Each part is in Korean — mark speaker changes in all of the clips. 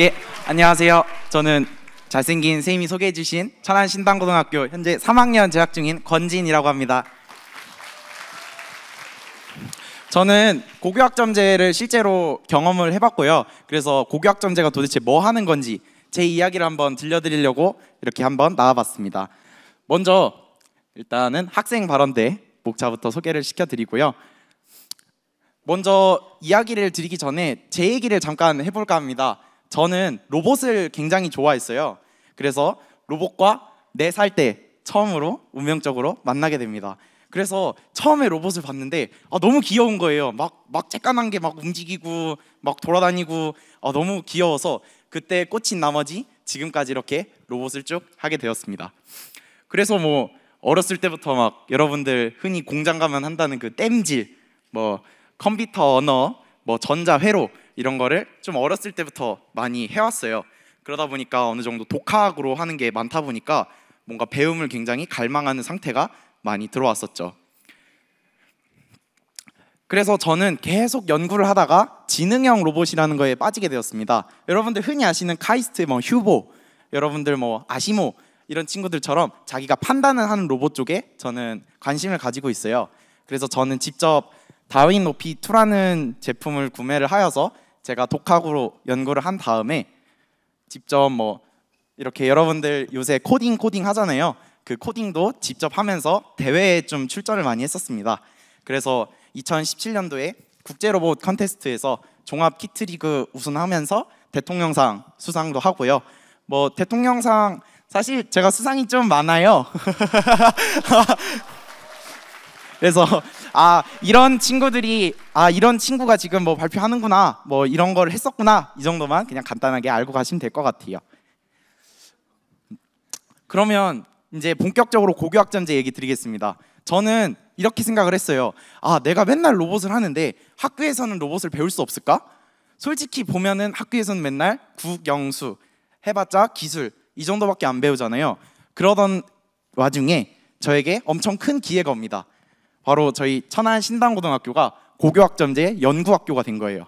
Speaker 1: 예, 안녕하세요. 저는 잘생긴 선생님이 소개해 주신 천안 신당고등학교 현재 3학년 재학 중인 권진이라고 합니다. 저는 고교학점제를 실제로 경험을 해봤고요. 그래서 고교학점제가 도대체 뭐 하는 건지 제 이야기를 한번 들려드리려고 이렇게 한번 나와봤습니다. 먼저 일단은 학생 발언대 목차부터 소개를 시켜드리고요. 먼저 이야기를 드리기 전에 제 얘기를 잠깐 해볼까 합니다. 저는 로봇을 굉장히 좋아했어요. 그래서 로봇과 네살때 처음으로 운명적으로 만나게 됩니다. 그래서 처음에 로봇을 봤는데 아, 너무 귀여운 거예요. 막막 쬐깐한 게막 움직이고 막 돌아다니고 아, 너무 귀여워서 그때 꽂힌 나머지 지금까지 이렇게 로봇을 쭉 하게 되었습니다. 그래서 뭐 어렸을 때부터 막 여러분들 흔히 공장 가면 한다는 그 땜질, 뭐 컴퓨터 언어, 뭐 전자 회로 이런 거를 좀 어렸을 때부터 많이 해왔어요. 그러다 보니까 어느 정도 독학으로 하는 게 많다 보니까 뭔가 배움을 굉장히 갈망하는 상태가 많이 들어왔었죠. 그래서 저는 계속 연구를 하다가 지능형 로봇이라는 거에 빠지게 되었습니다. 여러분들 흔히 아시는 카이스트, 뭐 휴보, 여러분들 뭐 아시모 이런 친구들처럼 자기가 판단을 하는 로봇 쪽에 저는 관심을 가지고 있어요. 그래서 저는 직접 다윈 높이 2라는 제품을 구매를 하여서 제가 독학으로 연구를 한 다음에 직접 뭐 이렇게 여러분들 요새 코딩 코딩 하잖아요. 그 코딩도 직접 하면서 대회에 좀 출전을 많이 했었습니다. 그래서 2017년도에 국제 로봇 컨테스트에서 종합 키트리그 우승하면서 대통령상 수상도 하고요. 뭐 대통령상 사실 제가 수상이 좀 많아요. 그래서 아 이런 친구들이 아 이런 친구가 지금 뭐 발표하는구나 뭐 이런 걸 했었구나 이 정도만 그냥 간단하게 알고 가시면 될 것 같아요. 그러면 이제 본격적으로 고교학점제 얘기 드리겠습니다. 저는 이렇게 생각을 했어요. 아 내가 맨날 로봇을 하는데 학교에서는 로봇을 배울 수 없을까? 솔직히 보면은 학교에서는 맨날 국영수 해봤자 기술 이 정도밖에 안 배우잖아요. 그러던 와중에 저에게 엄청 큰 기회가 옵니다. 바로 저희 천안 신당고등학교가 고교학점제 연구학교가 된 거예요.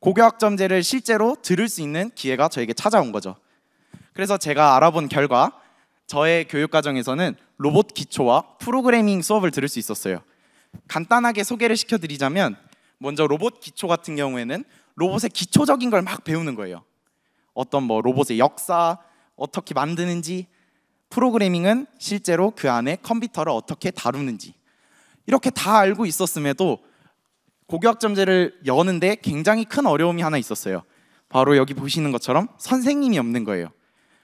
Speaker 1: 고교학점제를 실제로 들을 수 있는 기회가 저에게 찾아온 거죠. 그래서 제가 알아본 결과 저의 교육 과정에서는 로봇 기초와 프로그래밍 수업을 들을 수 있었어요. 간단하게 소개를 시켜드리자면 먼저 로봇 기초 같은 경우에는 로봇의 기초적인 걸 막 배우는 거예요. 어떤 뭐 로봇의 역사, 어떻게 만드는지, 프로그래밍은 실제로 그 안에 컴퓨터를 어떻게 다루는지. 이렇게 다 알고 있었음에도 고교학점제를 여는데 굉장히 큰 어려움이 하나 있었어요. 바로 여기 보시는 것처럼 선생님이 없는 거예요.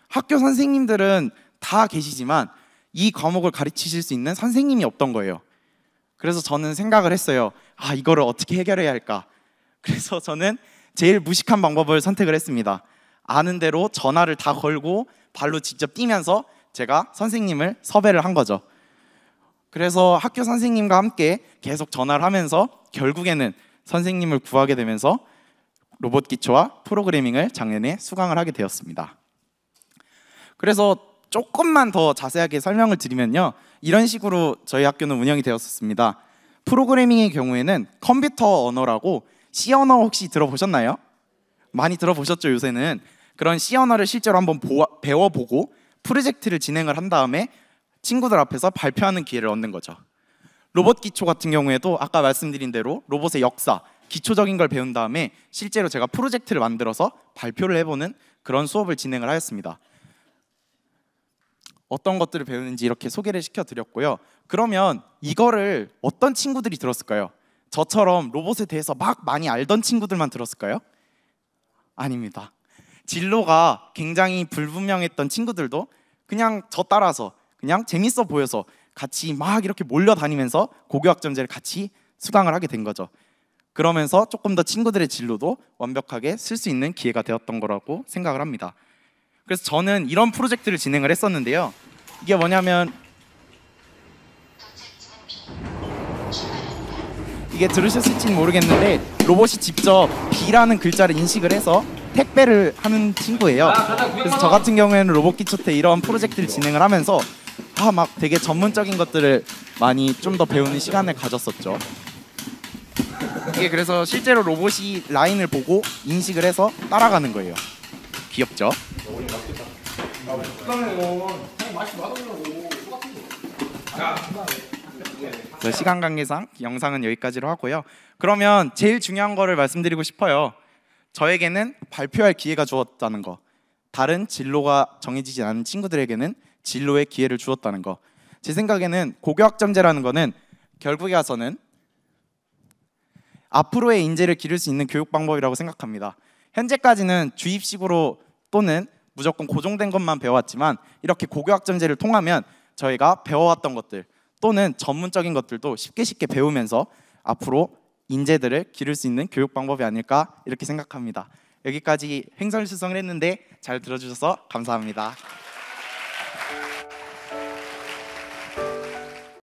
Speaker 1: 학교 선생님들은 다 계시지만 이 과목을 가르치실 수 있는 선생님이 없던 거예요. 그래서 저는 생각을 했어요. 아, 이거를 어떻게 해결해야 할까? 그래서 저는 제일 무식한 방법을 선택을 했습니다. 아는 대로 전화를 다 걸고 발로 직접 뛰면서 제가 선생님을 섭외를 한 거죠. 그래서 학교 선생님과 함께 계속 전화를 하면서 결국에는 선생님을 구하게 되면서 로봇 기초와 프로그래밍을 작년에 수강을 하게 되었습니다. 그래서 조금만 더 자세하게 설명을 드리면요. 이런 식으로 저희 학교는 운영이 되었습니다 프로그래밍의 경우에는 컴퓨터 언어라고 C 언어 혹시 들어보셨나요? 많이 들어보셨죠, 요새는. 그런 C 언어를 실제로 한번 보아, 배워보고 프로젝트를 진행을 한 다음에 친구들 앞에서 발표하는 기회를 얻는 거죠. 로봇 기초 같은 경우에도 아까 말씀드린 대로 로봇의 역사, 기초적인 걸 배운 다음에 실제로 제가 프로젝트를 만들어서 발표를 해보는 그런 수업을 진행을 하였습니다. 어떤 것들을 배우는지 이렇게 소개를 시켜드렸고요. 그러면 이거를 어떤 친구들이 들었을까요? 저처럼 로봇에 대해서 막 많이 알던 친구들만 들었을까요? 아닙니다. 진로가 굉장히 불분명했던 친구들도 그냥 저 따라서 그냥 재밌어 보여서 같이 막 이렇게 몰려다니면서 고교학점제를 같이 수강을 하게 된 거죠. 그러면서 조금 더 친구들의 진로도 완벽하게 쓸 수 있는 기회가 되었던 거라고 생각을 합니다. 그래서 저는 이런 프로젝트를 진행을 했었는데요. 이게 뭐냐면 이게 들으셨을지는 모르겠는데 로봇이 직접 B라는 글자를 인식을 해서 택배를 하는 친구예요. 그래서 저 같은 경우에는 로봇 기초 때 이런 프로젝트를 진행을 하면서 다막 되게 전문적인 것들을 많이 좀 더 배우는 시간을 가졌었죠. 이게 그래서 실제로 로봇이 라인을 보고 인식을 해서 따라가는 거예요. 귀엽죠? 시간 관계상 영상은 여기까지로 하고요. 그러면 제일 중요한 거를 말씀드리고 싶어요. 저에게는 발표할 기회가 주었다는 거. 다른 진로가 정해지지 않은 친구들에게는 진로의 기회를 주었다는 거. 제 생각에는 고교학점제라는 거는 결국에 와서는 앞으로의 인재를 기를 수 있는 교육 방법이라고 생각합니다. 현재까지는 주입식으로 또는 무조건 고정된 것만 배워왔지만 이렇게 고교학점제를 통하면 저희가 배워왔던 것들 또는 전문적인 것들도 쉽게 쉽게 배우면서 앞으로 인재들을 기를 수 있는 교육 방법이 아닐까 이렇게 생각합니다. 여기까지 횡설 수성을 했는데 잘 들어주셔서 감사합니다.